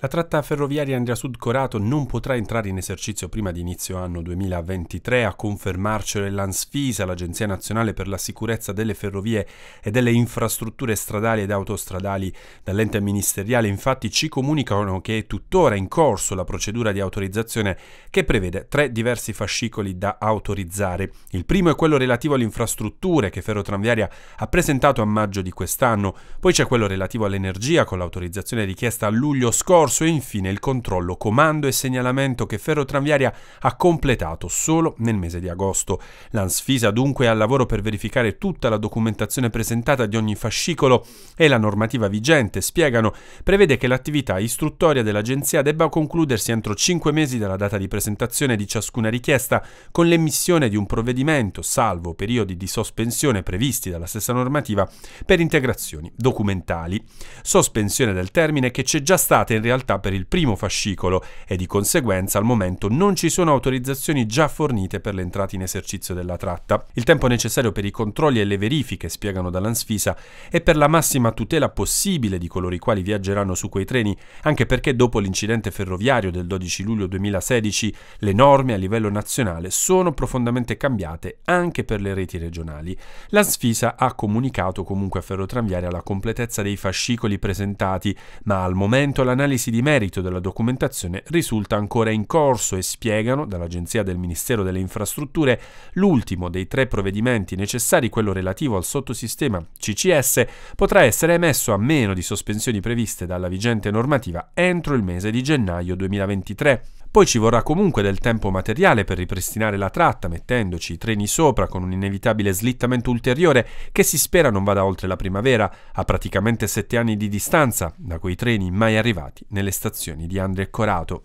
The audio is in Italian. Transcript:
La tratta ferroviaria Andrea sud corato non potrà entrare in esercizio prima di inizio anno 2023, a confermarcelo l'ANSFISA, l'Agenzia Nazionale per la Sicurezza delle Ferrovie e delle Infrastrutture Stradali ed Autostradali dall'ente ministeriale. Infatti ci comunicano che è tuttora in corso la procedura di autorizzazione che prevede tre diversi fascicoli da autorizzare. Il primo è quello relativo alle infrastrutture che Ferrotranviaria ha presentato a maggio di quest'anno, poi c'è quello relativo all'energia con l'autorizzazione richiesta a luglio scorso soccorso e infine il controllo, comando e segnalamento che Ferrotranviaria ha completato solo nel mese di agosto. L'ANSFISA dunque è al lavoro per verificare tutta la documentazione presentata di ogni fascicolo e la normativa vigente, spiegano, prevede che l'attività istruttoria dell'agenzia debba concludersi entro 5 mesi dalla data di presentazione di ciascuna richiesta con l'emissione di un provvedimento, salvo periodi di sospensione previsti dalla stessa normativa per integrazioni documentali. Sospensione del termine che c'è già stata in realtà realtà per il primo fascicolo e di conseguenza al momento non ci sono autorizzazioni già fornite per l'entrata in esercizio della tratta. Il tempo necessario per i controlli e le verifiche, spiegano dall'Ansfisa, è per la massima tutela possibile di coloro i quali viaggeranno su quei treni, anche perché dopo l'incidente ferroviario del 12 luglio 2016 le norme a livello nazionale sono profondamente cambiate anche per le reti regionali. L'Ansfisa ha comunicato comunque a Ferrotranviaria la completezza dei fascicoli presentati, ma al momento l'analisi l'analisi di merito della documentazione risulta ancora in corso e spiegano, dall'Agenzia del Ministero delle Infrastrutture, l'ultimo dei tre provvedimenti necessari, quello relativo al sottosistema CCS, potrà essere emesso a meno di sospensioni previste dalla vigente normativa entro il mese di gennaio 2023. Poi ci vorrà comunque del tempo materiale per ripristinare la tratta, mettendoci i treni sopra con un inevitabile slittamento ulteriore che si spera non vada oltre la primavera, a praticamente sette anni di distanza da quei treni mai arrivati nelle stazioni di Andria Corato.